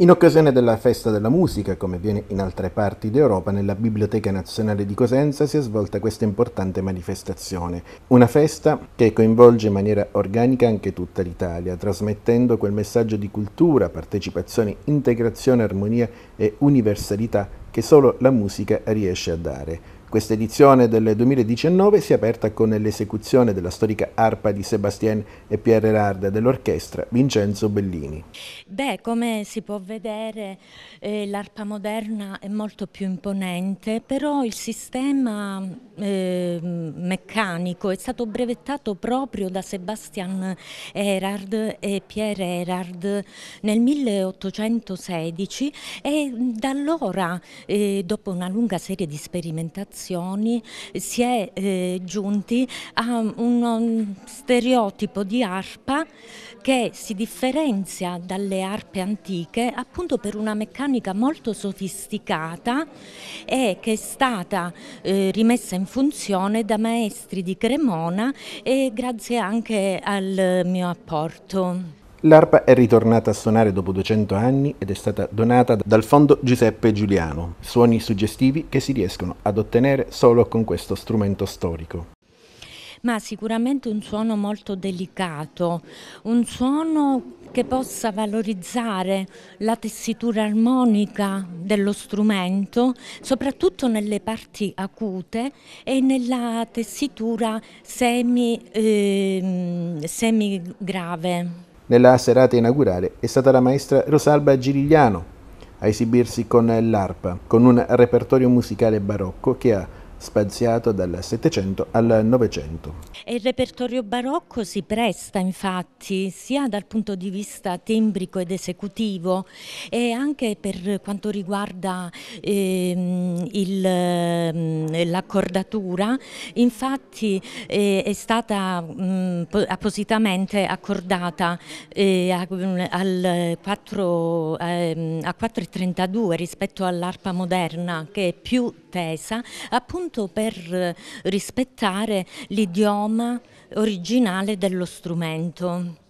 In occasione della festa della musica, come avviene in altre parti d'Europa, nella Biblioteca Nazionale di Cosenza si è svolta questa importante manifestazione. Una festa che coinvolge in maniera organica anche tutta l'Italia, trasmettendo quel messaggio di cultura, partecipazione, integrazione, armonia e universalità che solo la musica riesce a dare. Questa edizione del 2019 si è aperta con l'esecuzione della storica arpa di Sébastien e Pierre Rard dell'orchestra Vincenzo Bellini. Beh, come si può vedere eh, l'arpa moderna è molto più imponente, però il sistema eh, meccanico è stato brevettato proprio da Sébastien Erard e Pierre Erard nel 1816 e da allora, eh, dopo una lunga serie di sperimentazioni, professioni si è eh, giunti a uno stereotipo di arpa che si differenzia dalle arpe antiche appunto per una meccanica molto sofisticata e che è stata eh, rimessa in funzione da maestri di Cremona e grazie anche al mio apporto. L'arpa è ritornata a suonare dopo 200 anni ed è stata donata dal Fondo Giuseppe Giuliano, suoni suggestivi che si riescono ad ottenere solo con questo strumento storico ma sicuramente un suono molto delicato, un suono che possa valorizzare la tessitura armonica dello strumento, soprattutto nelle parti acute e nella tessitura semi, eh, semigrave. Nella serata inaugurale è stata la maestra Rosalba Girigliano a esibirsi con l'arpa, con un repertorio musicale barocco che ha spaziato dal Settecento al Novecento. E il repertorio barocco si presta infatti sia dal punto di vista tembrico ed esecutivo e anche per quanto riguarda eh, l'accordatura, infatti eh, è stata mh, mm, appositamente accordata eh, a, mm, al 4, ehm, a 4,32 rispetto all'arpa moderna che è più tesa appunto per rispettare l'idioma forma originale dello strumento.